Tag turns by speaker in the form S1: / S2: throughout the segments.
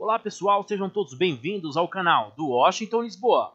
S1: Olá pessoal, sejam todos bem-vindos ao canal do Washington Lisboa.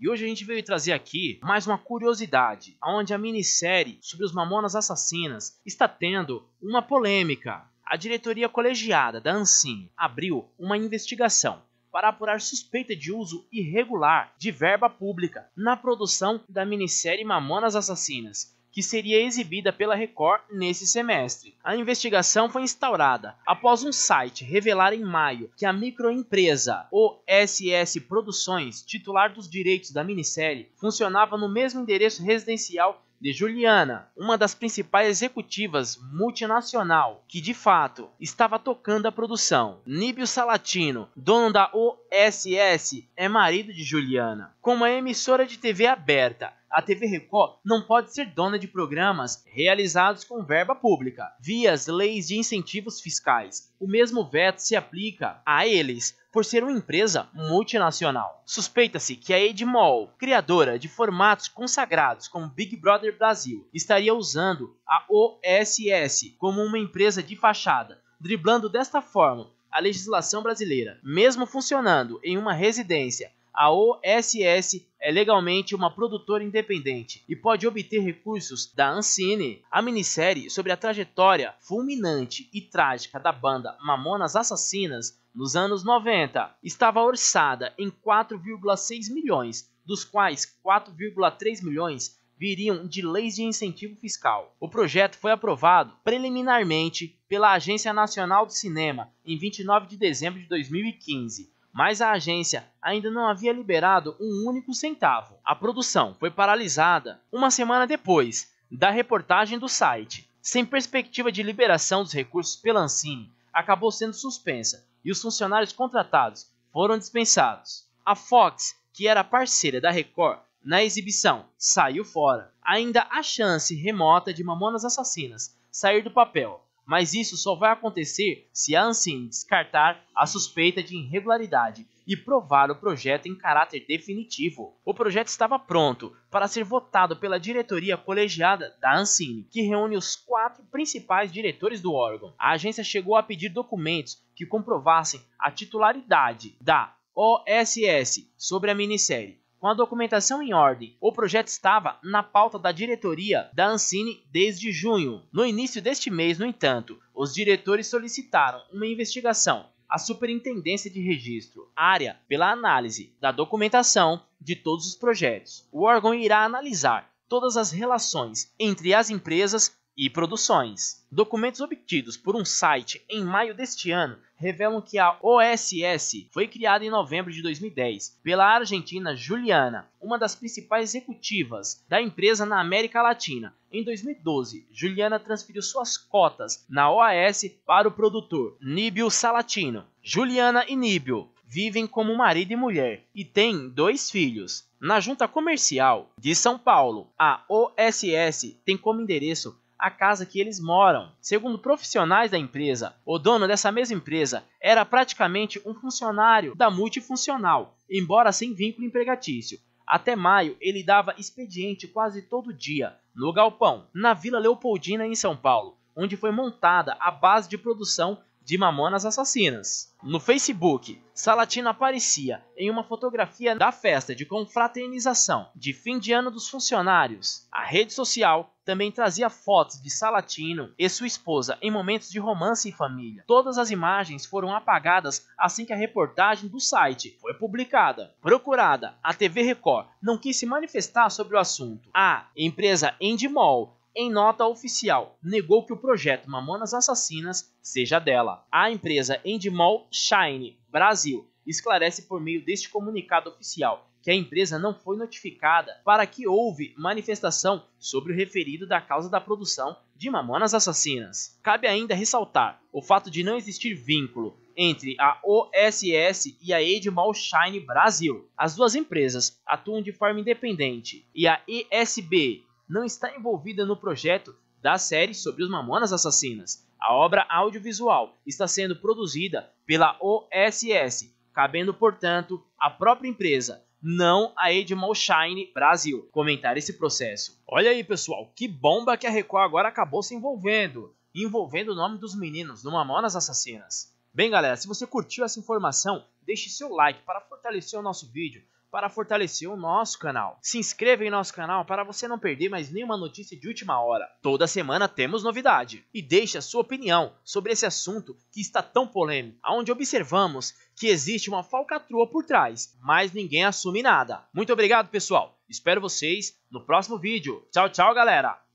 S1: E hoje a gente veio trazer aqui mais uma curiosidade, onde a minissérie sobre os Mamonas Assassinas está tendo uma polêmica. A diretoria colegiada da Ancine abriu uma investigação para apurar suspeita de uso irregular de verba pública na produção da minissérie Mamonas Assassinas, que seria exibida pela Record nesse semestre. A investigação foi instaurada após um site revelar em maio que a microempresa OSS Produções, titular dos direitos da minissérie, funcionava no mesmo endereço residencial de Juliana, uma das principais executivas multinacional, que de fato estava tocando a produção. Níbio Salatino, dono da OSS, é marido de Juliana. Como a é emissora de TV aberta a TV Record não pode ser dona de programas realizados com verba pública, via as leis de incentivos fiscais. O mesmo veto se aplica a eles, por ser uma empresa multinacional. Suspeita-se que a Edmol, criadora de formatos consagrados como Big Brother Brasil, estaria usando a OSS como uma empresa de fachada, driblando desta forma a legislação brasileira. Mesmo funcionando em uma residência a OSS é legalmente uma produtora independente e pode obter recursos da Ancine. A minissérie sobre a trajetória fulminante e trágica da banda Mamonas Assassinas nos anos 90 estava orçada em 4,6 milhões, dos quais 4,3 milhões viriam de leis de incentivo fiscal. O projeto foi aprovado preliminarmente pela Agência Nacional de Cinema em 29 de dezembro de 2015 mas a agência ainda não havia liberado um único centavo. A produção foi paralisada uma semana depois da reportagem do site. Sem perspectiva de liberação dos recursos pela Ancine, acabou sendo suspensa e os funcionários contratados foram dispensados. A Fox, que era parceira da Record na exibição, saiu fora. Ainda há chance remota de Mamonas Assassinas sair do papel, mas isso só vai acontecer se a ANSIM descartar a suspeita de irregularidade e provar o projeto em caráter definitivo. O projeto estava pronto para ser votado pela diretoria colegiada da ANSIM, que reúne os quatro principais diretores do órgão. A agência chegou a pedir documentos que comprovassem a titularidade da OSS sobre a minissérie, com a documentação em ordem, o projeto estava na pauta da diretoria da Ancine desde junho. No início deste mês, no entanto, os diretores solicitaram uma investigação à Superintendência de Registro, área, pela análise da documentação de todos os projetos. O órgão irá analisar todas as relações entre as empresas e produções. Documentos obtidos por um site em maio deste ano revelam que a OSS foi criada em novembro de 2010 pela argentina Juliana, uma das principais executivas da empresa na América Latina. Em 2012, Juliana transferiu suas cotas na OAS para o produtor Níbio Salatino. Juliana e Níbio vivem como marido e mulher e têm dois filhos. Na junta comercial de São Paulo, a OSS tem como endereço a casa que eles moram. Segundo profissionais da empresa, o dono dessa mesma empresa era praticamente um funcionário da multifuncional, embora sem vínculo empregatício. Até maio, ele dava expediente quase todo dia no galpão, na Vila Leopoldina, em São Paulo, onde foi montada a base de produção de Mamonas Assassinas. No Facebook, Salatino aparecia em uma fotografia da festa de confraternização de fim de ano dos funcionários. A rede social também trazia fotos de Salatino e sua esposa em momentos de romance e família. Todas as imagens foram apagadas assim que a reportagem do site foi publicada. Procurada, a TV Record não quis se manifestar sobre o assunto. A empresa Endemol em nota oficial, negou que o projeto Mamonas Assassinas seja dela. A empresa Endemol Shine Brasil esclarece por meio deste comunicado oficial que a empresa não foi notificada para que houve manifestação sobre o referido da causa da produção de Mamonas Assassinas. Cabe ainda ressaltar o fato de não existir vínculo entre a OSS e a Edmall Shine Brasil. As duas empresas atuam de forma independente e a ESB não está envolvida no projeto da série sobre os Mamonas Assassinas. A obra audiovisual está sendo produzida pela OSS, cabendo, portanto, à própria empresa, não a Edmond Shine Brasil, comentar esse processo. Olha aí, pessoal, que bomba que a Record agora acabou se envolvendo, envolvendo o nome dos meninos no Mamonas Assassinas. Bem, galera, se você curtiu essa informação, deixe seu like para fortalecer o nosso vídeo para fortalecer o nosso canal. Se inscreva em nosso canal para você não perder mais nenhuma notícia de última hora. Toda semana temos novidade. E deixe a sua opinião sobre esse assunto que está tão polêmico, onde observamos que existe uma falcatrua por trás, mas ninguém assume nada. Muito obrigado, pessoal. Espero vocês no próximo vídeo. Tchau, tchau, galera!